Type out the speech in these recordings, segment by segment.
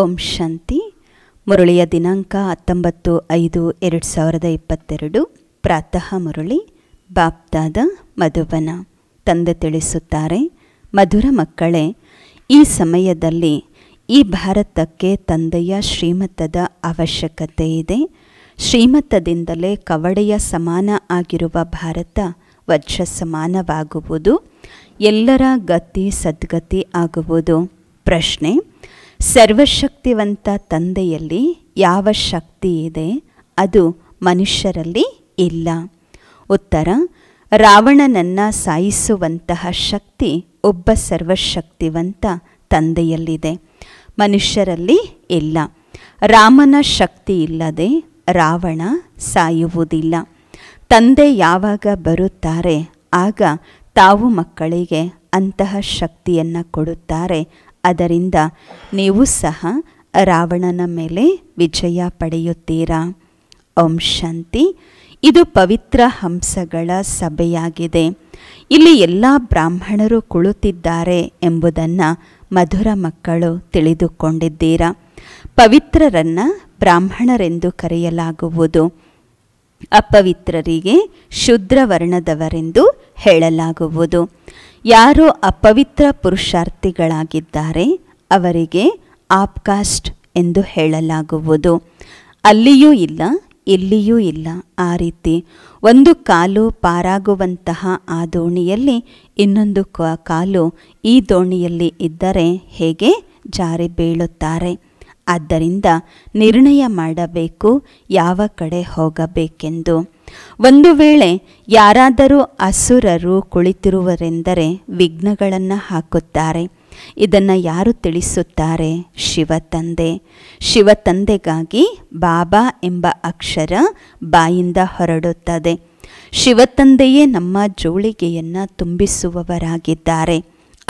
ಓಂ ಶಾಂತಿ ಮುರಳಿಯ ದಿನಾಂಕ ಹತ್ತೊಂಬತ್ತು ಐದು ಎರಡು ಸಾವಿರದ ಇಪ್ಪತ್ತೆರಡು ಪ್ರಾತಃ ಮುರಳಿ ಬಾಪ್ತಾದ ಮಧುಬನ ತಂದೆ ತಿಳಿಸುತ್ತಾರೆ ಮಧುರ ಮಕ್ಕಳೇ ಈ ಸಮಯದಲ್ಲಿ ಈ ಭಾರತಕ್ಕೆ ತಂದೆಯ ಶ್ರೀಮತದ ಅವಶ್ಯಕತೆ ಇದೆ ಶ್ರೀಮತದಿಂದಲೇ ಕವಡೆಯ ಸಮಾನ ಆಗಿರುವ ಭಾರತ ವಜ್ರ ಸಮಾನವಾಗುವುದು ಎಲ್ಲರ ಗತಿ ಸದ್ಗತಿ ಆಗುವುದು ಪ್ರಶ್ನೆ ಸರ್ವಶಕ್ತಿವಂತ ತಂದೆಯಲ್ಲಿ ಯಾವ ಶಕ್ತಿ ಇದೆ ಅದು ಮನುಷ್ಯರಲ್ಲಿ ಇಲ್ಲ ಉತ್ತರ ರಾವಣನನ್ನ ಸಾಯಿಸುವಂತಹ ಶಕ್ತಿ ಒಬ್ಬ ಸರ್ವಶಕ್ತಿವಂತ ತಂದೆಯಲ್ಲಿದೆ ಮನುಷ್ಯರಲ್ಲಿ ಇಲ್ಲ ರಾಮನ ಶಕ್ತಿ ಇಲ್ಲದೆ ರಾವಣ ಸಾಯುವುದಿಲ್ಲ ತಂದೆ ಯಾವಾಗ ಬರುತ್ತಾರೆ ಆಗ ತಾವು ಮಕ್ಕಳಿಗೆ ಅಂತಹ ಶಕ್ತಿಯನ್ನು ಕೊಡುತ್ತಾರೆ ಅದರಿಂದ ನೀವು ಸಹ ರಾವಣನ ಮೇಲೆ ವಿಜಯ ಪಡೆಯುತ್ತೀರಾ ಓಂ ಶಾಂತಿ ಇದು ಪವಿತ್ರ ಹಂಸಗಳ ಸಭೆಯಾಗಿದೆ ಇಲ್ಲಿ ಎಲ್ಲ ಬ್ರಾಹ್ಮಣರು ಕುಳಿತಿದ್ದಾರೆ ಎಂಬುದನ್ನು ಮಧುರ ಮಕ್ಕಳು ತಿಳಿದುಕೊಂಡಿದ್ದೀರಾ ಪವಿತ್ರರನ್ನು ಬ್ರಾಹ್ಮಣರೆಂದು ಕರೆಯಲಾಗುವುದು ಅಪವಿತ್ರರಿಗೆ ಶುದ್ರವರ್ಣದವರೆಂದು ಹೇಳಲಾಗುವುದು ಯಾರು ಅಪವಿತ್ರ ಪುರುಷಾರ್ಥಿಗಳಾಗಿದ್ದಾರೆ ಅವರಿಗೆ ಆಪ್ಕಾಸ್ಟ್ ಎಂದು ಹೇಳಲಾಗುವುದು ಅಲ್ಲಿಯೂ ಇಲ್ಲ ಇಲ್ಲಿಯೂ ಇಲ್ಲ ಆ ರೀತಿ ಒಂದು ಕಾಲು ಪಾರಾಗುವಂತಹ ಆ ದೋಣಿಯಲ್ಲಿ ಇನ್ನೊಂದು ಕಾಲು ಈ ದೋಣಿಯಲ್ಲಿ ಇದ್ದರೆ ಹೇಗೆ ಜಾರಿ ಬೀಳುತ್ತಾರೆ ಆದ್ದರಿಂದ ನಿರ್ಣಯ ಮಾಡಬೇಕು ಯಾವ ಕಡೆ ಹೋಗಬೇಕೆಂದು ಒಂದು ವೇಳೆ ಯಾರಾದರೂ ಅಸುರರು ಕುಳಿತಿರುವರೆಂದರೆ ವಿಘ್ನಗಳನ್ನು ಹಾಕುತ್ತಾರೆ ಇದನ್ನು ಯಾರು ತಿಳಿಸುತ್ತಾರೆ ಶಿವತಂದೆ ಶಿವತಂದೆಗಾಗಿ ಬಾಬಾ ಎಂಬ ಅಕ್ಷರ ಬಾಯಿಂದ ಹೊರಡುತ್ತದೆ ಶಿವತಂದೆಯೇ ನಮ್ಮ ಜೋಳಿಗೆಯನ್ನು ತುಂಬಿಸುವವರಾಗಿದ್ದಾರೆ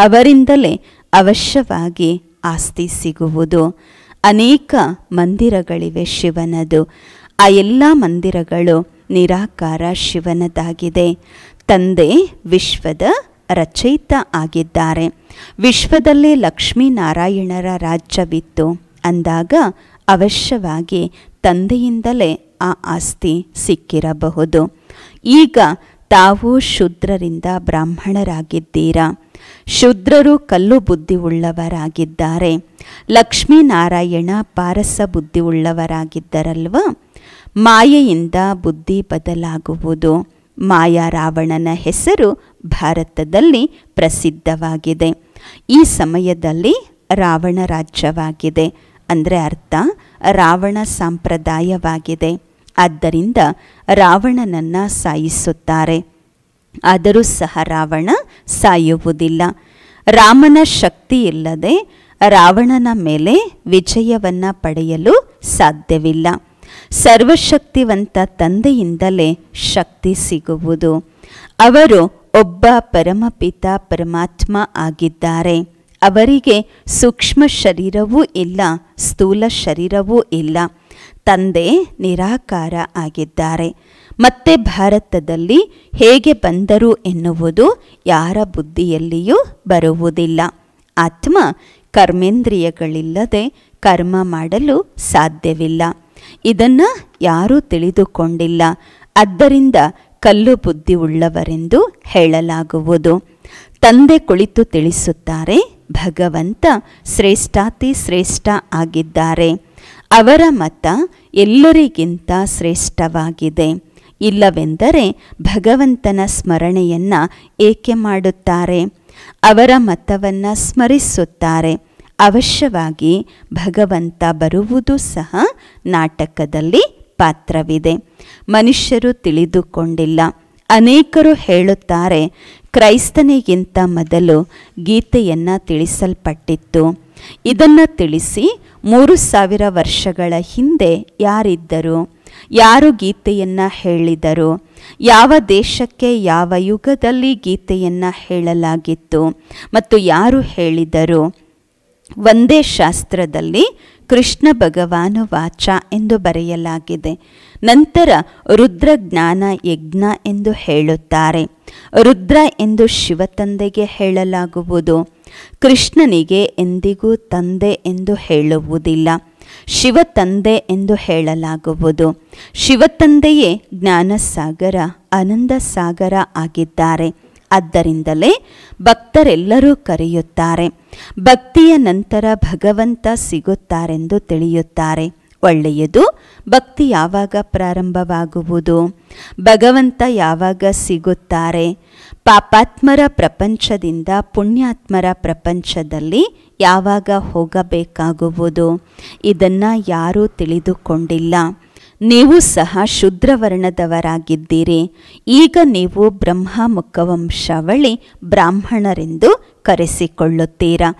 ಅವರಿಂದಲೇ ಅವಶ್ಯವಾಗಿ ಆಸ್ತಿ ಸಿಗುವುದು ಅನೇಕ ಮಂದಿರಗಳಿವೆ ಶಿವನದು ಆ ಎಲ್ಲ ಮಂದಿರಗಳು ನಿರಾಕಾರ ಶಿವನದಾಗಿದೆ ತಂದೆ ವಿಶ್ವದ ರಚಯಿತ ಆಗಿದ್ದಾರೆ ವಿಶ್ವದಲ್ಲೇ ಲಕ್ಷ್ಮೀನಾರಾಯಣರ ರಾಜ್ಯವಿತ್ತು ಅಂದಾಗ ಅವಶ್ಯವಾಗಿ ತಂದೆಯಿಂದಲೇ ಆ ಆಸ್ತಿ ಸಿಕ್ಕಿರಬಹುದು ಈಗ ತಾವು ಶುದ್ರರಿಂದ ಬ್ರಾಹ್ಮಣರಾಗಿದ್ದೀರಾ ಶುದ್ರರು ಕಲ್ಲು ಉಳ್ಳವರಾಗಿದ್ದಾರೆ ಲಕ್ಷ್ಮೀನಾರಾಯಣ ಪಾರಸ ಉಳ್ಳವರಾಗಿದ್ದರಲ್ವ ಮಾಯೆಯಿಂದ ಬುದ್ಧಿ ಬದಲಾಗುವುದು ಮಾಯಾ ರಾವಣನ ಹೆಸರು ಭಾರತದಲ್ಲಿ ಪ್ರಸಿದ್ಧವಾಗಿದೆ ಈ ಸಮಯದಲ್ಲಿ ರಾವಣ ರಾಜ್ಯವಾಗಿದೆ ಅಂದರೆ ಅರ್ಥ ರಾವಣ ಸಂಪ್ರದಾಯವಾಗಿದೆ ಆದ್ದರಿಂದ ರಾವಣನನ್ನ ಸಾಯಿಸುತ್ತಾರೆ ಆದರೂ ಸಹ ರಾವಣ ಸಾಯುವುದಿಲ್ಲ ರಾಮನ ಶಕ್ತಿ ಇಲ್ಲದೆ ರಾವಣನ ಮೇಲೆ ವಿಜಯವನ್ನು ಪಡೆಯಲು ಸಾಧ್ಯವಿಲ್ಲ ಸರ್ವಶಕ್ತಿವಂತ ತಂದೆಯಿಂದಲೇ ಶಕ್ತಿ ಸಿಗುವುದು ಅವರು ಒಬ್ಬ ಪರಮಪಿತ ಪರಮಾತ್ಮ ಆಗಿದ್ದಾರೆ ಅವರಿಗೆ ಸೂಕ್ಷ್ಮ ಶರೀರವೂ ಇಲ್ಲ ಸ್ಥೂಲ ಶರೀರವೂ ಇಲ್ಲ ತಂದೆ ನಿರಾಕಾರ ಆಗಿದ್ದಾರೆ ಮತ್ತೆ ಭಾರತದಲ್ಲಿ ಹೇಗೆ ಬಂದರು ಎನ್ನುವುದು ಯಾರ ಬುದ್ಧಿಯಲ್ಲಿಯೂ ಬರುವುದಿಲ್ಲ ಆತ್ಮ ಕರ್ಮೇಂದ್ರಿಯಗಳಿಲ್ಲದೆ ಕರ್ಮ ಮಾಡಲು ಸಾಧ್ಯವಿಲ್ಲ ಇದನ್ನು ಯಾರೂ ತಿಳಿದುಕೊಂಡಿಲ್ಲ ಆದ್ದರಿಂದ ಕಲ್ಲು ಬುದ್ಧಿ ಉಳ್ಳವರೆಂದು ಹೇಳಲಾಗುವುದು ತಂದೆ ಕುಳಿತು ತಿಳಿಸುತ್ತಾರೆ ಭಗವಂತ ಶ್ರೇಷ್ಠಾತಿ ಶ್ರೇಷ್ಠ ಆಗಿದ್ದಾರೆ ಅವರ ಮತ ಎಲ್ಲರಿಗಿಂತ ಶ್ರೇಷ್ಠವಾಗಿದೆ ಇಲ್ಲವೆಂದರೆ ಭಗವಂತನ ಸ್ಮರಣೆಯನ್ನು ಏಕೆ ಮಾಡುತ್ತಾರೆ ಅವರ ಮತವನ್ನು ಸ್ಮರಿಸುತ್ತಾರೆ ಅವಶ್ಯವಾಗಿ ಭಗವಂತ ಬರುವುದು ಸಹ ನಾಟಕದಲ್ಲಿ ಪಾತ್ರವಿದೆ ಮನುಷ್ಯರು ತಿಳಿದುಕೊಂಡಿಲ್ಲ ಅನೇಕರು ಹೇಳುತ್ತಾರೆ ಕ್ರೈಸ್ತನಿಗಿಂತ ಮೊದಲು ಗೀತೆಯನ್ನು ತಿಳಿಸಲ್ಪಟ್ಟಿತ್ತು ಇದನ್ನು ತಿಳಿಸಿ ಮೂರು ಸಾವಿರ ವರ್ಷಗಳ ಹಿಂದೆ ಯಾರಿದ್ದರು ಯಾರು ಗೀತೆಯನ್ನು ಹೇಳಿದರು ಯಾವ ದೇಶಕ್ಕೆ ಯಾವ ಯುಗದಲ್ಲಿ ಗೀತೆಯನ್ನು ಹೇಳಲಾಗಿತ್ತು ಮತ್ತು ಯಾರು ಹೇಳಿದರು ಒಂದೇ ಶಾಸ್ತ್ರದಲ್ಲಿ ಕೃಷ್ಣ ಭಗವಾನ ವಾಚ ಎಂದು ಬರೆಯಲಾಗಿದೆ ನಂತರ ರುದ್ರಜ್ಞಾನ ಯಜ್ಞ ಎಂದು ಹೇಳುತ್ತಾರೆ ರುದ್ರ ಎಂದು ಶಿವತಂದೆಗೆ ಹೇಳಲಾಗುವುದು ಕೃಷ್ಣನಿಗೆ ಎಂದಿಗೂ ತಂದೆ ಎಂದು ಹೇಳುವುದಿಲ್ಲ ಶಿವ ತಂದೆ ಎಂದು ಹೇಳಲಾಗುವುದು ಶಿವತಂದೆಯೇ ಜ್ಞಾನಸಾಗರ ಆನಂದ ಸಾಗರ ಆಗಿದ್ದಾರೆ ಆದ್ದರಿಂದಲೇ ಭಕ್ತರೆಲ್ಲರೂ ಕರೆಯುತ್ತಾರೆ ಭಕ್ತಿಯ ನಂತರ ಭಗವಂತ ಸಿಗುತ್ತಾರೆಂದು ತಿಳಿಯುತ್ತಾರೆ ಒಳ್ಳೆಯದು ಭಕ್ತಿ ಯಾವಾಗ ಪ್ರಾರಂಭವಾಗುವುದು ಭಗವಂತ ಯಾವಾಗ ಸಿಗುತ್ತಾರೆ ಪಾಪಾತ್ಮರ ಪ್ರಪಂಚದಿಂದ ಪುಣ್ಯಾತ್ಮರ ಪ್ರಪಂಚದಲ್ಲಿ ಯಾವಾಗ ಹೋಗಬೇಕಾಗುವುದು ಇದನ್ನು ಯಾರೂ ತಿಳಿದುಕೊಂಡಿಲ್ಲ ನೀವು ಸಹ ಶುದ್ರವರ್ಣದವರಾಗಿದ್ದೀರಿ ಈಗ ನೀವು ಬ್ರಹ್ಮ ಮುಖವಂಶಾವಳಿ ಬ್ರಾಹ್ಮಣರೆಂದು ಕರೆಸಿಕೊಳ್ಳುತ್ತೀರಾ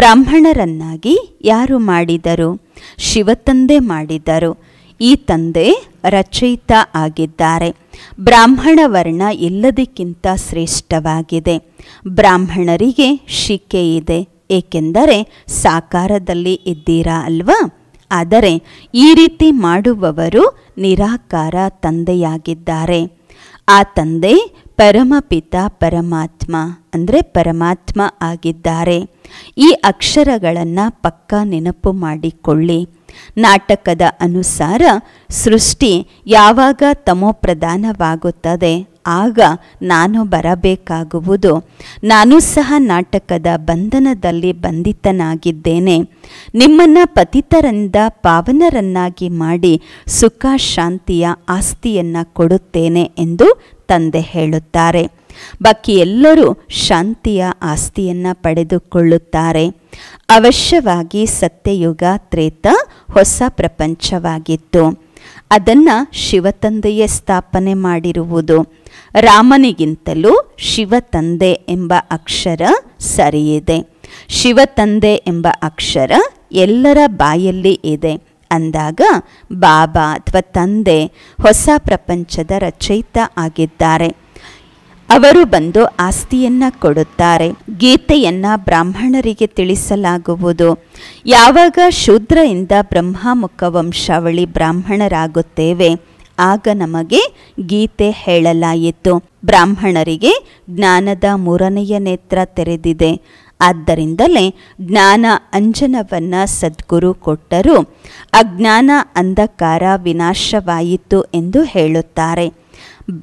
ಬ್ರಾಹ್ಮಣರನ್ನಾಗಿ ಯಾರು ಮಾಡಿದರು ಶಿವತಂದೆ ಮಾಡಿದರು ಈ ತಂದೆ ರಚಯಿತ ಆಗಿದ್ದಾರೆ ಬ್ರಾಹ್ಮಣ ವರ್ಣ ಎಲ್ಲದಕ್ಕಿಂತ ಶ್ರೇಷ್ಠವಾಗಿದೆ ಬ್ರಾಹ್ಮಣರಿಗೆ ಶಿಕೆ ಇದೆ ಏಕೆಂದರೆ ಸಾಕಾರದಲ್ಲಿ ಇದ್ದೀರಾ ಅಲ್ವಾ ಆದರೆ ಈ ರೀತಿ ಮಾಡುವವರು ನಿರಾಕಾರ ತಂದೆಯಾಗಿದ್ದಾರೆ ಆ ತಂದೆ ಪರಮಪಿತ ಪರಮಾತ್ಮ ಅಂದರೆ ಪರಮಾತ್ಮ ಆಗಿದ್ದಾರೆ ಈ ಅಕ್ಷರಗಳನ್ನು ಪಕ್ಕ ನೆನಪು ಮಾಡಿಕೊಳ್ಳಿ ನಾಟಕದ ಅನುಸಾರ ಸೃಷ್ಟಿ ಯಾವಾಗ ತಮೋಪ್ರಧಾನವಾಗುತ್ತದೆ ಆಗ ನಾನು ಬರಬೇಕಾಗುವುದು ನಾನು ಸಹ ನಾಟಕದ ಬಂಧನದಲ್ಲಿ ಬಂಧಿತನಾಗಿದ್ದೇನೆ ನಿಮ್ಮನ್ನ ಪತಿತರಿಂದ ಪಾವನರನ್ನಾಗಿ ಮಾಡಿ ಸುಖ ಶಾಂತಿಯ ಆಸ್ತಿಯನ್ನು ಕೊಡುತ್ತೇನೆ ಎಂದು ತಂದೆ ಹೇಳುತ್ತಾರೆ ಬಾಕಿ ಎಲ್ಲರೂ ಶಾಂತಿಯ ಆಸ್ತಿಯನ್ನು ಪಡೆದುಕೊಳ್ಳುತ್ತಾರೆ ಅವಶ್ಯವಾಗಿ ಸತ್ಯಯುಗ ತ್ರೇತ ಹೊಸ ಪ್ರಪಂಚವಾಗಿತ್ತು ಅದನ್ನು ಶಿವತಂದೆಯೇ ಸ್ಥಾಪನೆ ಮಾಡಿರುವುದು ರಾಮನಿಗಿಂತಲೂ ಶಿವತಂದೆ ಎಂಬ ಅಕ್ಷರ ಸರಿಯಿದೆ ಶಿವತಂದೆ ಎಂಬ ಅಕ್ಷರ ಎಲ್ಲರ ಬಾಯಲ್ಲಿ ಇದೆ ಅಂದಾಗ ಬಾಬಾ ಅಥವಾ ತಂದೆ ಹೊಸ ಪ್ರಪಂಚದ ರಚಯಿತ ಆಗಿದ್ದಾರೆ ಅವರು ಬಂದು ಆಸ್ತಿಯನ್ನ ಕೊಡುತ್ತಾರೆ ಗೀತೆಯನ್ನ ಬ್ರಾಹ್ಮಣರಿಗೆ ತಿಳಿಸಲಾಗುವುದು ಯಾವಾಗ ಶೂದ್ರಯಿಂದ ಬ್ರಹ್ಮಮುಖ ವಂಶಾವಳಿ ಬ್ರಾಹ್ಮಣರಾಗುತ್ತೇವೆ ಆಗ ನಮಗೆ ಗೀತೆ ಹೇಳಲಾಯಿತು ಬ್ರಾಹ್ಮಣರಿಗೆ ಜ್ಞಾನದ ಮೂರನೆಯ ನೇತ್ರ ತೆರೆದಿದೆ ಆದ್ದರಿಂದಲೇ ಜ್ಞಾನ ಅಂಜನವನ್ನ ಸದ್ಗುರು ಕೊಟ್ಟರು ಅಜ್ಞಾನ ಅಂಧಕಾರ ವಿನಾಶವಾಯಿತು ಎಂದು ಹೇಳುತ್ತಾರೆ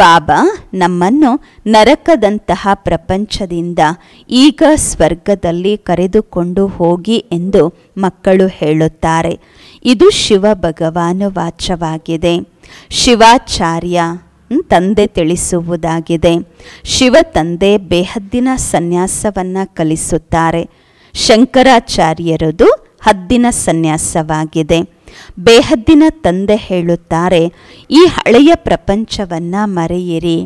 ಬಾಬಾ ನಮ್ಮನ್ನು ನರಕದಂತಹ ಪ್ರಪಂಚದಿಂದ ಈಗ ಸ್ವರ್ಗದಲ್ಲಿ ಕರೆದುಕೊಂಡು ಹೋಗಿ ಎಂದು ಮಕ್ಕಳು ಹೇಳುತ್ತಾರೆ ಇದು ಶಿವ ಭಗವಾನ ವಾಚವಾಗಿದೆ ಶಿವಾಚಾರ್ಯ ತಂದೆ ತಿಳಿಸುವುದಾಗಿದೆ ಶಿವ ತಂದೆ ಬೇಹದ್ದಿನ ಸನ್ಯಾಸವನ್ನು ಕಲಿಸುತ್ತಾರೆ ಶಂಕರಾಚಾರ್ಯರದು ಹದ್ದಿನ ಸನ್ಯಾಸವಾಗಿದೆ ಬೇಹದ್ದಿನ ತಂದೆ ಹೇಳುತ್ತಾರೆ ಈ ಹಳೆಯ ಪ್ರಪಂಚವನ್ನು ಮರೆಯಿರಿ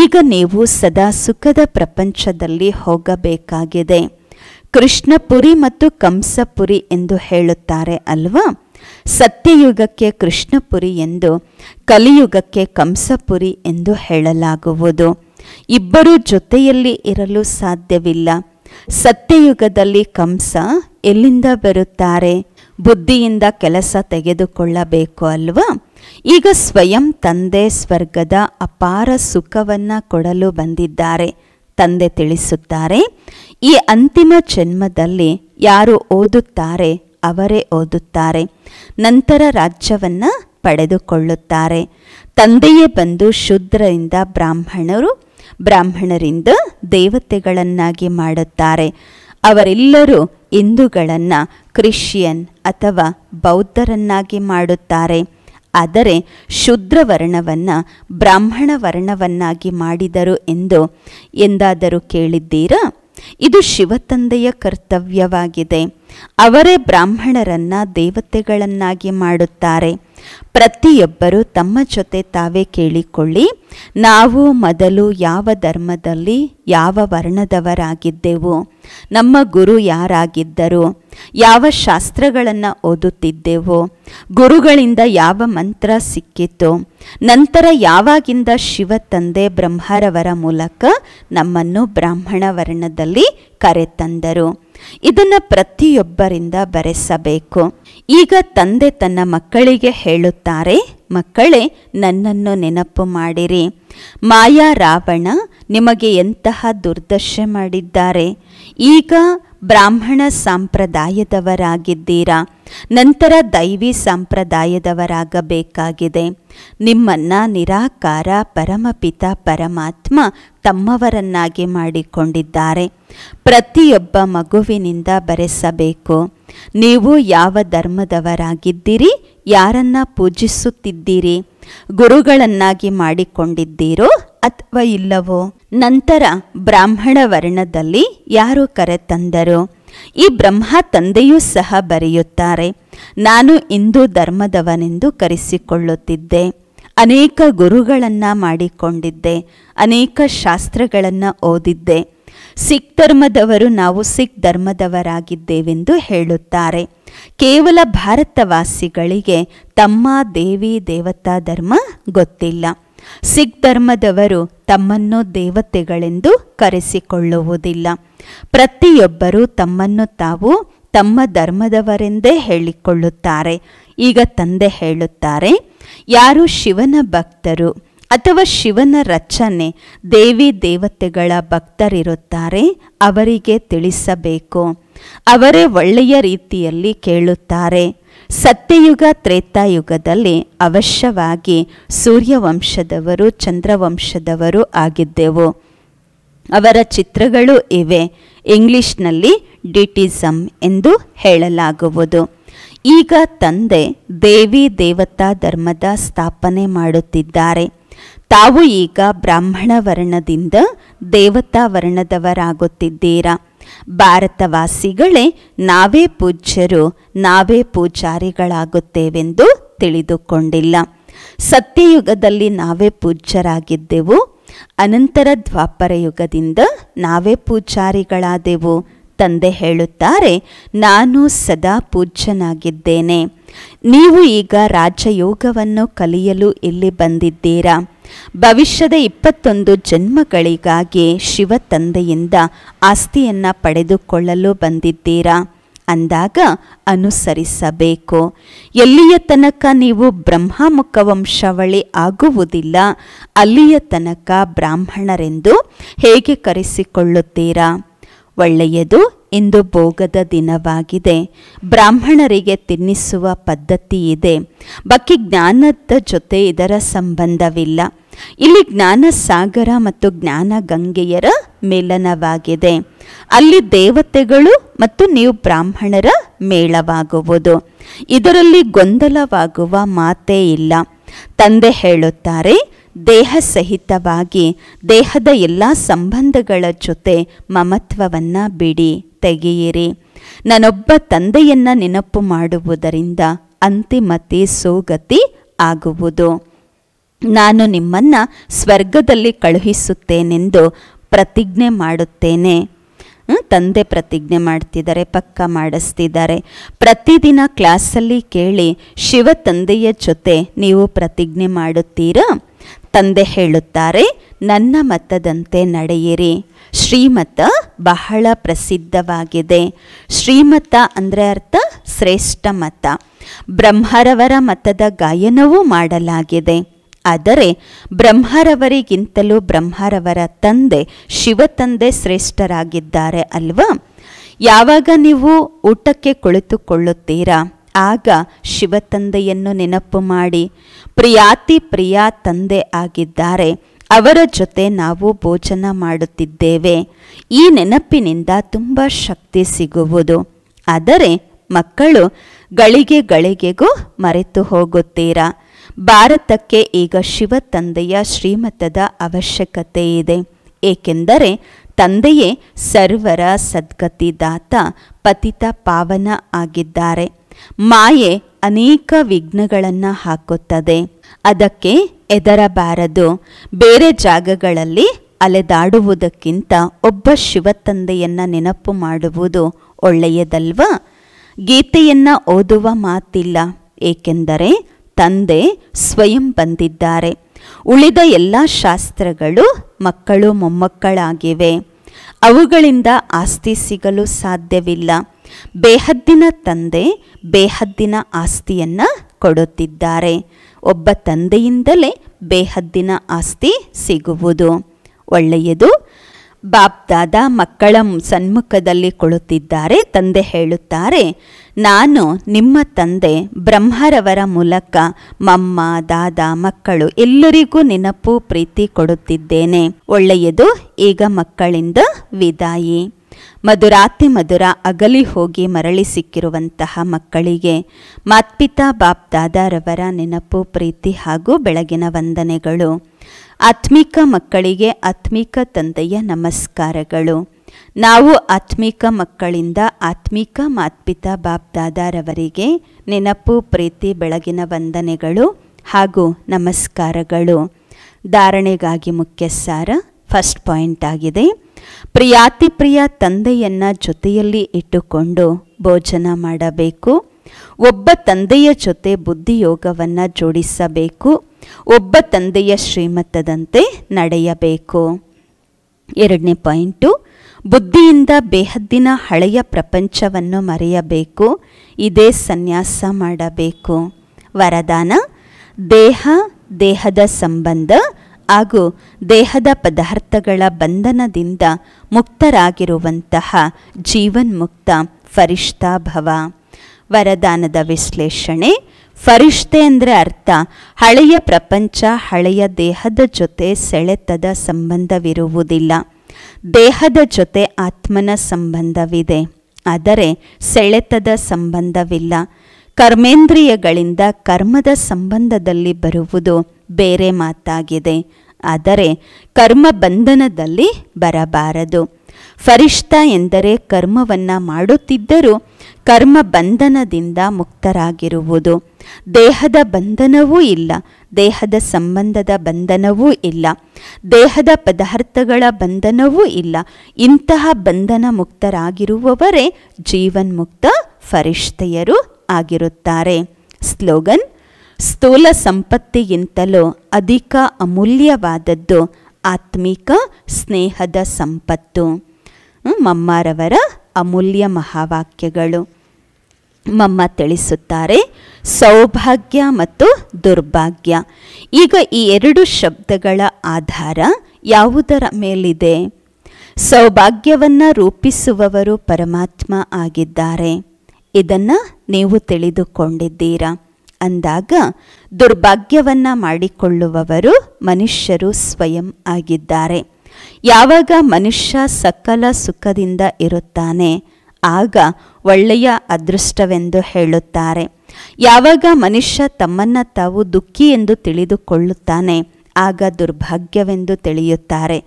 ಈಗ ನೀವು ಸದಾ ಸುಖದ ಪ್ರಪಂಚದಲ್ಲಿ ಹೋಗಬೇಕಾಗಿದೆ ಕೃಷ್ಣಪುರಿ ಮತ್ತು ಕಂಸಪುರಿ ಎಂದು ಹೇಳುತ್ತಾರೆ ಅಲ್ವಾ ಸತ್ಯಯುಗಕ್ಕೆ ಕೃಷ್ಣಪುರಿ ಎಂದು ಕಲಿಯುಗಕ್ಕೆ ಕಂಸಪುರಿ ಎಂದು ಹೇಳಲಾಗುವುದು ಇಬ್ಬರೂ ಜೊತೆಯಲ್ಲಿ ಇರಲು ಸಾಧ್ಯವಿಲ್ಲ ಸತ್ಯಯುಗದಲ್ಲಿ ಕಂಸ ಎಲ್ಲಿಂದ ಬರುತ್ತಾರೆ ಬುದ್ಧಿಯಿಂದ ಕೆಲಸ ತೆಗೆದುಕೊಳ್ಳಬೇಕು ಅಲ್ವಾ ಈಗ ಸ್ವಯಂ ತಂದೆ ಸ್ವರ್ಗದ ಅಪಾರ ಸುಖವನ್ನು ಕೊಡಲು ಬಂದಿದ್ದಾರೆ ತಂದೆ ತಿಳಿಸುತ್ತಾರೆ ಈ ಅಂತಿಮ ಜನ್ಮದಲ್ಲಿ ಯಾರು ಓದುತ್ತಾರೆ ಅವರೇ ಓದುತ್ತಾರೆ ನಂತರ ರಾಜ್ಯವನ್ನು ಪಡೆದುಕೊಳ್ಳುತ್ತಾರೆ ತಂದೆಯೇ ಬಂದು ಶುದ್ರರಿಂದ ಬ್ರಾಹ್ಮಣರು ಬ್ರಾಹ್ಮಣರಿಂದ ದೇವತೆಗಳನ್ನಾಗಿ ಮಾಡುತ್ತಾರೆ ಅವರೆಲ್ಲರೂ ಹಿಂದೂಗಳನ್ನು ಕ್ರಿಶ್ಚಿಯನ್ ಅಥವಾ ಬೌದ್ಧರನ್ನಾಗಿ ಮಾಡುತ್ತಾರೆ ಆದರೆ ಶುದ್ರ ವರ್ಣವನ್ನು ಬ್ರಾಹ್ಮಣ ವರ್ಣವನ್ನಾಗಿ ಮಾಡಿದರು ಎಂದು ಎಂದಾದರೂ ಕೇಳಿದ್ದೀರಾ ಇದು ಶಿವತಂದೆಯ ಕರ್ತವ್ಯವಾಗಿದೆ ಅವರೇ ಬ್ರಾಹ್ಮಣರನ್ನ ದೇವತೆಗಳನ್ನಾಗಿ ಮಾಡುತ್ತಾರೆ ಪ್ರತಿಯೊಬ್ಬರು ತಮ್ಮ ಜೊತೆ ತಾವೇ ಕೇಳಿಕೊಳ್ಳಿ ನಾವು ಮೊದಲು ಯಾವ ಧರ್ಮದಲ್ಲಿ ಯಾವ ವರ್ಣದವರಾಗಿದ್ದೆವು ನಮ್ಮ ಗುರು ಯಾರಾಗಿದ್ದರು ಯಾವ ಶಾಸ್ತ್ರಗಳನ್ನು ಓದುತ್ತಿದ್ದೆವೋ ಗುರುಗಳಿಂದ ಯಾವ ಮಂತ್ರ ಸಿಕ್ಕಿತ್ತು ನಂತರ ಯಾವಾಗಿಂದ ಶಿವ ತಂದೆ ಬ್ರಹ್ಮರವರ ಮೂಲಕ ನಮ್ಮನ್ನು ಬ್ರಾಹ್ಮಣ ವರ್ಣದಲ್ಲಿ ಕರೆತಂದರು ಇದನ್ನು ಪ್ರತಿಯೊಬ್ಬರಿಂದ ಬರೆಸಬೇಕು ಈಗ ತಂದೆ ತನ್ನ ಮಕ್ಕಳಿಗೆ ಹೇಳುತ್ತಾರೆ ಮಕ್ಕಳೇ ನನ್ನನ್ನು ನೆನಪು ಮಾಡಿರಿ ಮಾಯಾ ರಾವಣ ನಿಮಗೆ ಎಂತಹ ದುರ್ದಶೆ ಮಾಡಿದ್ದಾರೆ ಈಗ ಬ್ರಾಹ್ಮಣ ಸಂಪ್ರದಾಯದವರಾಗಿದ್ದೀರಾ ನಂತರ ದೈವಿ ಸಂಪ್ರದಾಯದವರಾಗಬೇಕಾಗಿದೆ ನಿಮ್ಮನ್ನು ನಿರಾಕಾರ ಪರಮಪಿತ ಪರಮಾತ್ಮ ತಮ್ಮವರನ್ನಾಗಿ ಮಾಡಿಕೊಂಡಿದ್ದಾರೆ ಪ್ರತಿಯೊಬ್ಬ ಮಗುವಿನಿಂದ ಬರೆಸಬೇಕು ನೀವು ಯಾವ ಧರ್ಮದವರಾಗಿದ್ದೀರಿ ಯಾರನ್ನ ಪೂಜಿಸುತ್ತಿದ್ದೀರಿ ಗುರುಗಳನ್ನಾಗಿ ಮಾಡಿಕೊಂಡಿದ್ದೀರೋ ಅಥವಾ ಇಲ್ಲವೋ ನಂತರ ಬ್ರಾಹ್ಮಣ ವರ್ಣದಲ್ಲಿ ಯಾರು ಕರೆತಂದರು ಈ ಬ್ರಹ್ಮ ತಂದೆಯೂ ಸಹ ಬರೆಯುತ್ತಾರೆ ನಾನು ಹಿಂದೂ ಧರ್ಮದವನೆಂದು ಕರೆಸಿಕೊಳ್ಳುತ್ತಿದ್ದೆ ಅನೇಕ ಗುರುಗಳನ್ನು ಮಾಡಿಕೊಂಡಿದ್ದೆ ಅನೇಕ ಶಾಸ್ತ್ರಗಳನ್ನು ಓದಿದ್ದೆ ಸಿಖ್ ಧರ್ಮದವರು ನಾವು ಸಿಖ್ ಧರ್ಮದವರಾಗಿದ್ದೇವೆಂದು ಹೇಳುತ್ತಾರೆ ಕೇವಲ ಭಾರತವಾಸಿಗಳಿಗೆ ತಮ್ಮ ದೇವಿ ದೇವತಾ ಧರ್ಮ ಗೊತ್ತಿಲ್ಲ ಸಿಖ್ ಧರ್ಮದವರು ತಮ್ಮನ್ನು ದೇವತೆಗಳೆಂದು ಕರೆಸಿಕೊಳ್ಳುವುದಿಲ್ಲ ಪ್ರತಿಯೊಬ್ಬರೂ ತಮ್ಮನ್ನು ತಾವು ತಮ್ಮ ಧರ್ಮದವರೆಂದೇ ಹೇಳಿಕೊಳ್ಳುತ್ತಾರೆ ಈಗ ತಂದೆ ಹೇಳುತ್ತಾರೆ ಯಾರು ಶಿವನ ಭಕ್ತರು ಅಥವಾ ಶಿವನ ರಚನೆ ದೇವಿ ದೇವತೆಗಳ ಭಕ್ತರಿರುತ್ತಾರೆ ಅವರಿಗೆ ತಿಳಿಸಬೇಕು ಅವರೇ ಒಳ್ಳೆಯ ರೀತಿಯಲ್ಲಿ ಕೇಳುತ್ತಾರೆ ಸತ್ಯಯುಗ ತ್ರೇತಾಯುಗದಲ್ಲಿ ಅವಶ್ಯವಾಗಿ ಸೂರ್ಯವಂಶದವರು ಚಂದ್ರವಂಶದವರು ಆಗಿದ್ದೆವು ಅವರ ಚಿತ್ರಗಳು ಇವೆ ಇಂಗ್ಲಿಷ್ನಲ್ಲಿ ಡಿಟಿಸಮ್ ಎಂದು ಹೇಳಲಾಗುವುದು ಈಗ ತಂದೆ ದೇವಿ ದೇವತಾ ಧರ್ಮದ ಸ್ಥಾಪನೆ ಮಾಡುತ್ತಿದ್ದಾರೆ ತಾವು ಈಗ ಬ್ರಾಹ್ಮಣ ವರ್ಣದಿಂದ ದೇವತಾ ವರ್ಣದವರಾಗುತ್ತಿದ್ದೀರಾ ಭಾರತವಾಸಿಗಳೇ ನಾವೇ ಪೂಜ್ಯರು ನಾವೇ ಪೂಜಾರಿಗಳಾಗುತ್ತೇವೆಂದು ತಿಳಿದುಕೊಂಡಿಲ್ಲ ಸತ್ಯಯುಗದಲ್ಲಿ ನಾವೇ ಪೂಜ್ಯರಾಗಿದ್ದೆವು ಅನಂತರ ದ್ವಾಪರ ಯುಗದಿಂದ ನಾವೇ ಪೂಜಾರಿಗಳಾದೆವು ತಂದೆ ಹೇಳುತ್ತಾರೆ ನಾನು ಸದಾ ಪೂಜ್ಯನಾಗಿದ್ದೇನೆ ನೀವು ಈಗ ರಾಜಯೋಗವನ್ನು ಕಲಿಯಲು ಇಲ್ಲಿ ಬಂದಿದ್ದೀರಾ ಭವಿಷ್ಯದ ಇಪ್ಪತ್ತೊಂದು ಜನ್ಮಗಳಿಗಾಗಿ ಶಿವ ತಂದೆಯಿಂದ ಆಸ್ತಿಯನ್ನು ಪಡೆದುಕೊಳ್ಳಲು ಬಂದಿದ್ದೀರಾ ಅಂದಾಗ ಅನುಸರಿಸಬೇಕು ಎಲ್ಲಿಯ ತನಕ ನೀವು ಬ್ರಹ್ಮಮುಖ ವಂಶಾವಳಿ ಆಗುವುದಿಲ್ಲ ಅಲ್ಲಿಯ ತನಕ ಬ್ರಾಹ್ಮಣರೆಂದು ಹೇಗೆ ಕರೆಸಿಕೊಳ್ಳುತ್ತೀರಾ ಒಳ್ಳೆಯದು ಇಂದು ಭೋಗದ ದಿನವಾಗಿದೆ ಬ್ರಾಹ್ಮಣರಿಗೆ ತಿನ್ನಿಸುವ ಪದ್ಧತಿ ಇದೆ ಬಾಕಿ ಜ್ಞಾನದ ಜೊತೆ ಇದರ ಸಂಬಂಧವಿಲ್ಲ ಇಲ್ಲಿ ಜ್ಞಾನ ಸಾಗರ ಮತ್ತು ಜ್ಞಾನ ಗಂಗೆಯರ ಮೇಲನವಾಗಿದೆ ಅಲ್ಲಿ ದೇವತೆಗಳು ಮತ್ತು ನೀವು ಬ್ರಾಹ್ಮಣರ ಮೇಳವಾಗುವುದು ಇದರಲ್ಲಿ ಗೊಂದಲವಾಗುವ ಮಾತೇ ಇಲ್ಲ ತಂದೆ ಹೇಳುತ್ತಾರೆ ದೇಹ ಸಹಿತವಾಗಿ ದೇಹದ ಎಲ್ಲ ಸಂಬಂಧಗಳ ಜೊತೆ ಮಮತ್ವವನ್ನು ಬಿಡಿ ತೆಗೆಯಿರಿ ನಾನೊಬ್ಬ ತಂದೆಯನ್ನು ನೆನಪು ಮಾಡುವುದರಿಂದ ಅಂತಿಮತೆ ಸೋಗತಿ ಆಗುವುದು ನಾನು ನಿಮ್ಮನ್ನು ಸ್ವರ್ಗದಲ್ಲಿ ಕಳುಹಿಸುತ್ತೇನೆಂದು ಪ್ರತಿಜ್ಞೆ ಮಾಡುತ್ತೇನೆ ತಂದೆ ಪ್ರತಿಜ್ಞೆ ಮಾಡ್ತಿದ್ದಾರೆ ಪಕ್ಕ ಮಾಡಿಸ್ತಿದ್ದಾರೆ ಪ್ರತಿದಿನ ಕ್ಲಾಸಲ್ಲಿ ಕೇಳಿ ಶಿವ ತಂದೆಯ ಜೊತೆ ನೀವು ಪ್ರತಿಜ್ಞೆ ಮಾಡುತ್ತೀರಾ ತಂದೆ ಹೇಳುತ್ತಾರೆ ನನ್ನ ಮತದಂತೆ ನಡೆಯಿರಿ ಶ್ರೀಮತ ಬಹಳ ಪ್ರಸಿದ್ಧವಾಗಿದೆ ಶ್ರೀಮತ ಅಂದರೆ ಅರ್ಥ ಶ್ರೇಷ್ಠ ಮತ ಬ್ರಹ್ಮರವರ ಮತದ ಗಾಯನವೂ ಮಾಡಲಾಗಿದೆ ಆದರೆ ಬ್ರಹ್ಮರವರಿಗಿಂತಲೂ ಬ್ರಹ್ಮರವರ ತಂದೆ ಶಿವತಂದೆ ಶ್ರೇಷ್ಠರಾಗಿದ್ದಾರೆ ಅಲ್ವಾ ಯಾವಾಗ ನೀವು ಊಟಕ್ಕೆ ಕುಳಿತುಕೊಳ್ಳುತ್ತೀರಾ ಆಗ ಶಿವತಂದೆಯನ್ನು ನೆನಪು ಮಾಡಿ ಪ್ರಿಯಾತಿ ಪ್ರಿಯ ತಂದೆ ಆಗಿದ್ದಾರೆ ಅವರ ಜೊತೆ ನಾವು ಭೋಜನ ಮಾಡುತ್ತಿದ್ದೇವೆ ಈ ನೆನಪಿನಿಂದ ತುಂಬ ಶಕ್ತಿ ಸಿಗುವುದು ಆದರೆ ಮಕ್ಕಳು ಗಳಿಗೆ ಗಳಿಗೆಗೂ ಮರೆತು ಹೋಗುತ್ತೀರಾ ಭಾರತಕ್ಕೆ ಈಗ ಶಿವ ತಂದೆಯ ಶ್ರೀಮತದ ಅವಶ್ಯಕತೆ ಇದೆ ಏಕೆಂದರೆ ತಂದೆಯೇ ಸರ್ವರ ಸದ್ಗತಿದಾತ ಪತಿತ ಪಾವನ ಆಗಿದ್ದಾರೆ ಮಾಯೆ ಅನೇಕ ವಿಘ್ನಗಳನ್ನು ಹಾಕುತ್ತದೆ ಅದಕ್ಕೆ ಎದರಬಾರದು ಬೇರೆ ಜಾಗಗಳಲ್ಲಿ ಅಲೆದಾಡುವುದಕ್ಕಿಂತ ಒಬ್ಬ ಶಿವತಂದೆಯನ್ನು ನೆನಪು ಮಾಡುವುದು ಒಳ್ಳೆಯದಲ್ವ ಗೀತೆಯನ್ನು ಓದುವ ಮಾತಿಲ್ಲ ಏಕೆಂದರೆ ತಂದೆ ಸ್ವಯಂ ಬಂದಿದ್ದಾರೆ ಉಳಿದ ಎಲ್ಲ ಶಾಸ್ತ್ರಗಳು ಮಕ್ಕಳು ಮೊಮ್ಮಕ್ಕಳಾಗಿವೆ ಅವುಗಳಿಂದ ಆಸ್ತಿ ಸಿಗಲು ಸಾಧ್ಯವಿಲ್ಲ ಬೇಹದ್ದಿನ ತಂದೆ ಬೇಹದ್ದಿನ ಆಸ್ತಿಯನ್ನು ಕೊಡುತ್ತಿದ್ದಾರೆ ಒಬ್ಬ ತಂದೆಯಿಂದಲೇ ಬೇಹದ್ದಿನ ಆಸ್ತಿ ಸಿಗುವುದು ಒಳ್ಳೆಯದು ಬಾಪ್ದಾದ ಮಕ್ಕಳ ಸನ್ಮುಖದಲ್ಲಿ ಕುಳಿತಿದ್ದಾರೆ ತಂದೆ ಹೇಳುತ್ತಾರೆ ನಾನು ನಿಮ್ಮ ತಂದೆ ಬ್ರಹ್ಮರವರ ಮೂಲಕ ಮಮ್ಮ ದಾದ ಮಕ್ಕಳು ಎಲ್ಲರಿಗೂ ನೆನಪು ಪ್ರೀತಿ ಕೊಡುತ್ತಿದ್ದೇನೆ ಒಳ್ಳೆಯದು ಈಗ ಮಕ್ಕಳಿಂದ ವಿದಾಯಿ ಮಧುರಾತಿ ಮಧುರ ಅಗಲಿ ಹೋಗಿ ಮರಳಿ ಸಿಕ್ಕಿರುವಂತಹ ಮಕ್ಕಳಿಗೆ ಮಾತ್ಪಿತಾ ಬಾಪ್ದಾದರವರ ನೆನಪು ಪ್ರೀತಿ ಹಾಗೂ ಬೆಳಗಿನ ವಂದನೆಗಳು ಆತ್ಮಿಕ ಮಕ್ಕಳಿಗೆ ಆತ್ಮಿಕ ತಂದೆಯ ನಮಸ್ಕಾರಗಳು ನಾವು ಆತ್ಮಿಕ ಮಕ್ಕಳಿಂದ ಆತ್ಮಿಕ ಮಾತ್ಪಿತ ಬಾಬ್ದಾದಾರವರಿಗೆ ನೆನಪು ಪ್ರೀತಿ ಬೆಳಗಿನ ವಂದನೆಗಳು ಹಾಗೂ ನಮಸ್ಕಾರಗಳು ಧಾರಣೆಗಾಗಿ ಮುಖ್ಯ ಸಾರ ಫಸ್ಟ್ ಪಾಯಿಂಟ್ ಆಗಿದೆ ಪ್ರಿಯಾತಿ ಪ್ರಿಯ ತಂದೆಯನ್ನು ಜೊತೆಯಲ್ಲಿ ಇಟ್ಟುಕೊಂಡು ಭೋಜನ ಮಾಡಬೇಕು ಒಬ್ಬ ತಂದೆಯ ಜೊತೆ ಬುದ್ಧಿಯೋಗವನ್ನು ಜೋಡಿಸಬೇಕು ಒಬ್ಬ ತಂದೆಯ ಶ್ರೀಮತದಂತೆ ನಡೆಯಬೇಕು ಎರಡನೇ ಪಾಯಿಂಟು ಬುದ್ಧಿಯಿಂದ ಬೇಹದ್ದಿನ ಹಳೆಯ ಪ್ರಪಂಚವನ್ನು ಮರೆಯಬೇಕು ಇದೇ ಸನ್ಯಾಸ ಮಾಡಬೇಕು ವರದಾನ ದೇಹ ದೇಹದ ಸಂಬಂಧ ಹಾಗೂ ದೇಹದ ಪದಾರ್ಥಗಳ ಬಂಧನದಿಂದ ಮುಕ್ತರಾಗಿರುವಂತಹ ಜೀವನ್ಮುಕ್ತ ಫರಿಷ್ಠಾಭವ ವರದಾನದ ವಿಶ್ಲೇಷಣೆ ಫರಿಷ್ತೆ ಅಂದರೆ ಅರ್ಥ ಹಳೆಯ ಪ್ರಪಂಚ ಹಳೆಯ ದೇಹದ ಜೊತೆ ಸೆಳೆತದ ಸಂಬಂಧವಿರುವುದಿಲ್ಲ ದೇಹದ ಜೊತೆ ಆತ್ಮನ ಸಂಬಂಧವಿದೆ ಆದರೆ ಸೆಳೆತದ ಸಂಬಂಧವಿಲ್ಲ ಕರ್ಮೇಂದ್ರಿಯಗಳಿಂದ ಕರ್ಮದ ಸಂಬಂಧದಲ್ಲಿ ಬರುವುದು ಬೇರೆ ಮಾತಾಗಿದೆ ಆದರೆ ಕರ್ಮ ಬಂಧನದಲ್ಲಿ ಬರಬಾರದು ಫರಿಷ್ಠ ಎಂದರೆ ಕರ್ಮವನ್ನು ಮಾಡುತ್ತಿದ್ದರೂ ಕರ್ಮ ಬಂಧನದಿಂದ ಮುಕ್ತರಾಗಿರುವುದು ದೇಹದ ಬಂಧನವೂ ಇಲ್ಲ ದೇಹದ ಸಂಬಂಧದ ಬಂಧನವೂ ಇಲ್ಲ ದೇಹದ ಪದಾರ್ಥಗಳ ಬಂಧನವೂ ಇಲ್ಲ ಇಂತಹ ಬಂಧನ ಮುಕ್ತರಾಗಿರುವವರೇ ಜೀವನ್ಮುಕ್ತ ಫರಿಷ್ಠೆಯರು ಆಗಿರುತ್ತಾರೆ ಸ್ಲೋಗನ್ ಸ್ಥೂಲ ಸಂಪತ್ತಿಗಿಂತಲೂ ಅಧಿಕ ಅಮೂಲ್ಯವಾದದ್ದು ಆತ್ಮಿಕ ಸ್ನೇಹದ ಸಂಪತ್ತು ಮಮ್ಮಾರವರ ಅಮೂಲ್ಯ ಮಹಾವಾಕ್ಯಗಳು ಮಮ್ಮ ತಿಳಿಸುತ್ತಾರೆ ಸೌಭಾಗ್ಯ ಮತ್ತು ದುರ್ಭಾಗ್ಯ ಈಗ ಈ ಎರಡು ಶಬ್ದಗಳ ಆಧಾರ ಯಾವುದರ ಮೇಲಿದೆ ಸೌಭಾಗ್ಯವನ್ನು ರೂಪಿಸುವವರು ಪರಮಾತ್ಮ ಆಗಿದ್ದಾರೆ ಇದನ್ನು ನೀವು ತಿಳಿದುಕೊಂಡಿದ್ದೀರಾ ಅಂದಾಗ ದುರ್ಭಾಗ್ಯವನ್ನು ಮಾಡಿಕೊಳ್ಳುವವರು ಮನುಷ್ಯರು ಸ್ವಯಂ ಆಗಿದ್ದಾರೆ ಯಾವಾಗ ಮನುಷ್ಯ ಸಕಲ ಸುಖದಿಂದ ಇರುತ್ತಾನೆ ಆಗ ಒಳ್ಳೆಯ ಅದೃಷ್ಟವೆಂದು ಹೇಳುತ್ತಾರೆ ಯಾವಾಗ ಮನುಷ್ಯ ತಮ್ಮನ್ನು ತಾವು ದುಃಖಿ ಎಂದು ತಿಳಿದುಕೊಳ್ಳುತ್ತಾನೆ ಆಗ ದುರ್ಭಾಗ್ಯವೆಂದು ತಿಳಿಯುತ್ತಾರೆ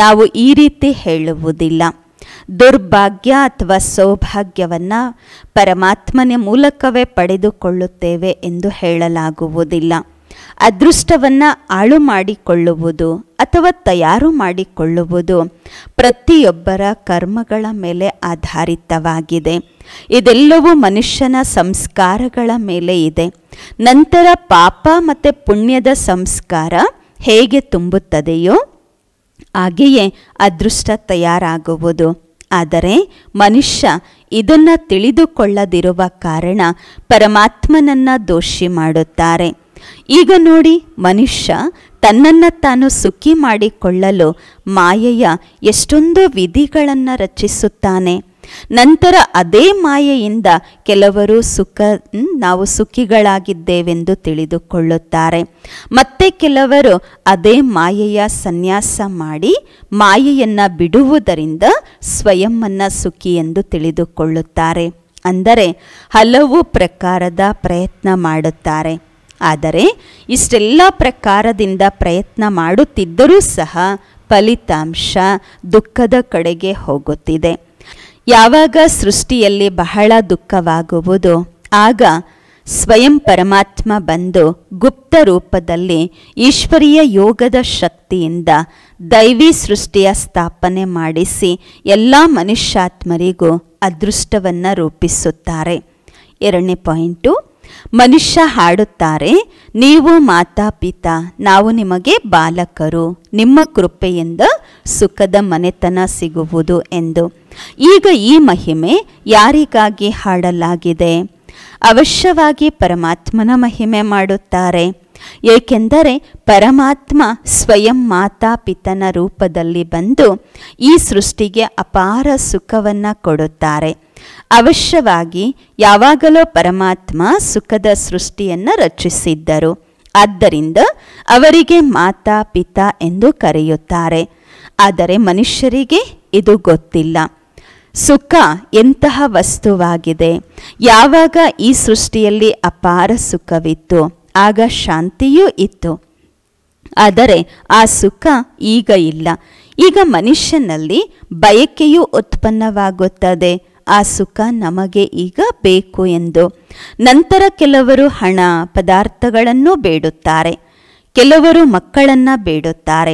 ನಾವು ಈ ರೀತಿ ಹೇಳುವುದಿಲ್ಲ ದುರ್ಭಾಗ್ಯ ಅಥವಾ ಸೌಭಾಗ್ಯವನ್ನು ಪರಮಾತ್ಮನ ಮೂಲಕವೇ ಪಡೆದುಕೊಳ್ಳುತ್ತೇವೆ ಎಂದು ಹೇಳಲಾಗುವುದಿಲ್ಲ ಅದೃಷ್ಟವನ್ನು ಹಾಳು ಮಾಡಿಕೊಳ್ಳುವುದು ಅಥವಾ ತಯಾರು ಮಾಡಿಕೊಳ್ಳುವುದು ಪ್ರತಿಯೊಬ್ಬರ ಕರ್ಮಗಳ ಮೇಲೆ ಆಧಾರಿತವಾಗಿದೆ ಇದೆಲ್ಲವೂ ಮನುಷ್ಯನ ಸಂಸ್ಕಾರಗಳ ಮೇಲೆ ಇದೆ ನಂತರ ಪಾಪ ಮತ್ತು ಪುಣ್ಯದ ಸಂಸ್ಕಾರ ಹೇಗೆ ತುಂಬುತ್ತದೆಯೋ ಹಾಗೆಯೇ ಅದೃಷ್ಟ ತಯಾರಾಗುವುದು ಆದರೆ ಮನುಷ್ಯ ಇದನ್ನು ತಿಳಿದುಕೊಳ್ಳದಿರುವ ಕಾರಣ ಪರಮಾತ್ಮನನ್ನು ದೋಷಿ ಮಾಡುತ್ತಾರೆ ಈಗ ನೋಡಿ ಮನುಷ್ಯ ತನ್ನನ್ನು ತಾನು ಸುಖಿ ಮಾಡಿಕೊಳ್ಳಲು ಮಾಯೆಯ ಎಷ್ಟೊಂದು ವಿಧಿಗಳನ್ನು ರಚಿಸುತ್ತಾನೆ ನಂತರ ಅದೇ ಮಾಯೆಯಿಂದ ಕೆಲವರು ಸುಖ ನಾವು ಸುಖಿಗಳಾಗಿದ್ದೇವೆಂದು ತಿಳಿದುಕೊಳ್ಳುತ್ತಾರೆ ಮತ್ತೆ ಕೆಲವರು ಅದೇ ಮಾಯೆಯ ಸನ್ಯಾಸ ಮಾಡಿ ಮಾಯೆಯನ್ನು ಬಿಡುವುದರಿಂದ ಸ್ವಯಂವನ್ನು ಸುಖಿ ಎಂದು ತಿಳಿದುಕೊಳ್ಳುತ್ತಾರೆ ಅಂದರೆ ಹಲವು ಪ್ರಕಾರದ ಪ್ರಯತ್ನ ಮಾಡುತ್ತಾರೆ ಆದರೆ ಇಷ್ಟೆಲ್ಲ ಪ್ರಕಾರದಿಂದ ಪ್ರಯತ್ನ ಮಾಡುತ್ತಿದ್ದರೂ ಸಹ ಫಲಿತಾಂಶ ದುಃಖದ ಕಡೆಗೆ ಹೋಗುತ್ತಿದೆ ಯಾವಾಗ ಸೃಷ್ಟಿಯಲ್ಲಿ ಬಹಳ ದುಃಖವಾಗುವುದು ಆಗ ಸ್ವಯಂ ಪರಮಾತ್ಮ ಬಂದು ಗುಪ್ತ ರೂಪದಲ್ಲಿ ಈಶ್ವರೀಯ ಯೋಗದ ಶಕ್ತಿಯಿಂದ ದೈವಿ ಸೃಷ್ಟಿಯ ಸ್ಥಾಪನೆ ಮಾಡಿಸಿ ಎಲ್ಲ ಮನುಷ್ಯಾತ್ಮರಿಗೂ ಅದೃಷ್ಟವನ್ನು ರೂಪಿಸುತ್ತಾರೆ ಎರಡನೇ ಪಾಯಿಂಟು ಮನುಷ್ಯ ಹಾಡುತ್ತಾರೆ ನೀವು ಮಾತಾ ನಾವು ನಿಮಗೆ ಬಾಲಕರು ನಿಮ್ಮ ಕೃಪೆಯಿಂದ ಸುಖದ ಮನೆತನ ಸಿಗುವುದು ಎಂದು ಈಗ ಈ ಮಹಿಮೆ ಯಾರಿಗಾಗಿ ಹಾಡಲಾಗಿದೆ ಅವಶ್ಯವಾಗಿ ಪರಮಾತ್ಮನ ಮಹಿಮೆ ಮಾಡುತ್ತಾರೆ ಏಕೆಂದರೆ ಪರಮಾತ್ಮ ಸ್ವಯಂ ಮಾತಾ ಪಿತನ ರೂಪದಲ್ಲಿ ಬಂದು ಈ ಸೃಷ್ಟಿಗೆ ಅಪಾರ ಸುಖವನ್ನು ಕೊಡುತ್ತಾರೆ ಅವಶ್ಯವಾಗಿ ಯಾವಾಗಲೋ ಪರಮಾತ್ಮ ಸುಖದ ಸೃಷ್ಟಿಯನ್ನು ರಚಿಸಿದ್ದರು ಆದ್ದರಿಂದ ಅವರಿಗೆ ಮಾತಾ ಪಿತಾ ಎಂದು ಕರೆಯುತ್ತಾರೆ ಆದರೆ ಮನುಷ್ಯರಿಗೆ ಇದು ಗೊತ್ತಿಲ್ಲ ಸುಖ ಎಂತಹ ವಸ್ತುವಾಗಿದೆ ಯಾವಾಗ ಈ ಸೃಷ್ಟಿಯಲ್ಲಿ ಅಪಾರ ಸುಖವಿತ್ತು ಆಗ ಶಾಂತಿಯೂ ಇತ್ತು ಆದರೆ ಆ ಸುಖ ಈಗ ಇಲ್ಲ ಈಗ ಮನುಷ್ಯನಲ್ಲಿ ಬಯಕೆಯೂ ಉತ್ಪನ್ನವಾಗುತ್ತದೆ ಆ ಸುಖ ನಮಗೆ ಈಗ ಬೇಕು ಎಂದು ನಂತರ ಕೆಲವರು ಹಣ ಪದಾರ್ಥಗಳನ್ನು ಬೇಡುತ್ತಾರೆ ಕೆಲವರು ಮಕ್ಕಳನ್ನು ಬೇಡುತ್ತಾರೆ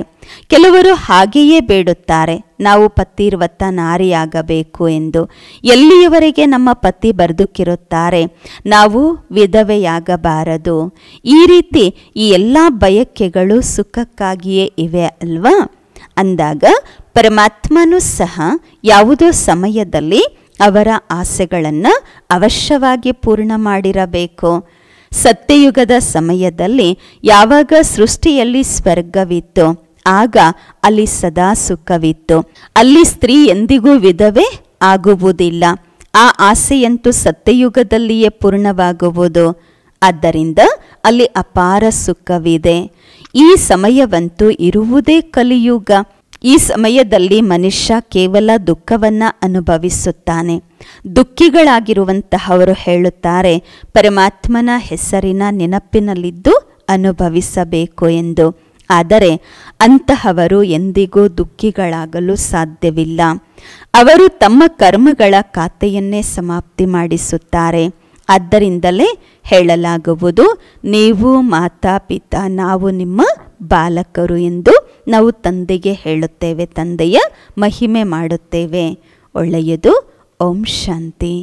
ಕೆಲವರು ಹಾಗೆಯೇ ಬೇಡುತ್ತಾರೆ ನಾವು ಪತಿರ್ವತ್ತ ನಾರಿಯಾಗಬೇಕು ಎಂದು ಎಲ್ಲಿಯವರೆಗೆ ನಮ್ಮ ಪತಿ ಬರೆದುಕಿರುತ್ತಾರೆ ನಾವು ವಿಧವೆಯಾಗಬಾರದು ಈ ರೀತಿ ಈ ಎಲ್ಲ ಬಯಕೆಗಳು ಸುಖಕ್ಕಾಗಿಯೇ ಇವೆ ಅಲ್ವಾ ಅಂದಾಗ ಪರಮಾತ್ಮನೂ ಸಹ ಯಾವುದೋ ಸಮಯದಲ್ಲಿ ಅವರ ಆಸೆಗಳನ್ನು ಅವಶ್ಯವಾಗಿ ಪೂರ್ಣ ಮಾಡಿರಬೇಕು ಸತ್ಯಯುಗದ ಸಮಯದಲ್ಲಿ ಯಾವಾಗ ಸೃಷ್ಟಿಯಲ್ಲಿ ಸ್ವರ್ಗವಿತ್ತು ಆಗ ಅಲ್ಲಿ ಸದಾ ಸುಖವಿತ್ತು ಅಲ್ಲಿ ಸ್ತ್ರೀ ಎಂದಿಗೂ ವಿಧವೇ ಆಗುವುದಿಲ್ಲ ಆ ಆಸೆಯಂತೂ ಸತ್ಯಯುಗದಲ್ಲಿಯೇ ಪೂರ್ಣವಾಗುವುದು ಆದ್ದರಿಂದ ಅಲ್ಲಿ ಅಪಾರ ಸುಖವಿದೆ ಈ ಸಮಯವಂತೂ ಇರುವುದೇ ಕಲಿಯುಗ ಈ ಸಮಯದಲ್ಲಿ ಮನುಷ್ಯ ಕೇವಲ ದುಃಖವನ್ನು ಅನುಭವಿಸುತ್ತಾನೆ ದುಃಖಿಗಳಾಗಿರುವಂತಹವರು ಹೇಳುತ್ತಾರೆ ಪರಮಾತ್ಮನ ಹೆಸರಿನ ನೆನಪಿನಲ್ಲಿದ್ದು ಅನುಭವಿಸಬೇಕು ಎಂದು ಆದರೆ ಅಂತಹವರು ಎಂದಿಗೂ ದುಃಖಿಗಳಾಗಲು ಸಾಧ್ಯವಿಲ್ಲ ಅವರು ತಮ್ಮ ಕರ್ಮಗಳ ಖಾತೆಯನ್ನೇ ಸಮಾಪ್ತಿ ಮಾಡಿಸುತ್ತಾರೆ ಆದ್ದರಿಂದಲೇ ಹೇಳಲಾಗುವುದು ನೀವು ಮಾತಾ ಪಿತಾ ನಾವು ನಿಮ್ಮ ಬಾಲಕರು ಎಂದು ನಾವು ತಂದೆಗೆ ಹೇಳುತ್ತೇವೆ ತಂದೆಯ ಮಹಿಮೆ ಮಾಡುತ್ತೇವೆ ಒಳ್ಳೆಯದು ಓಂ ಶಾಂತಿ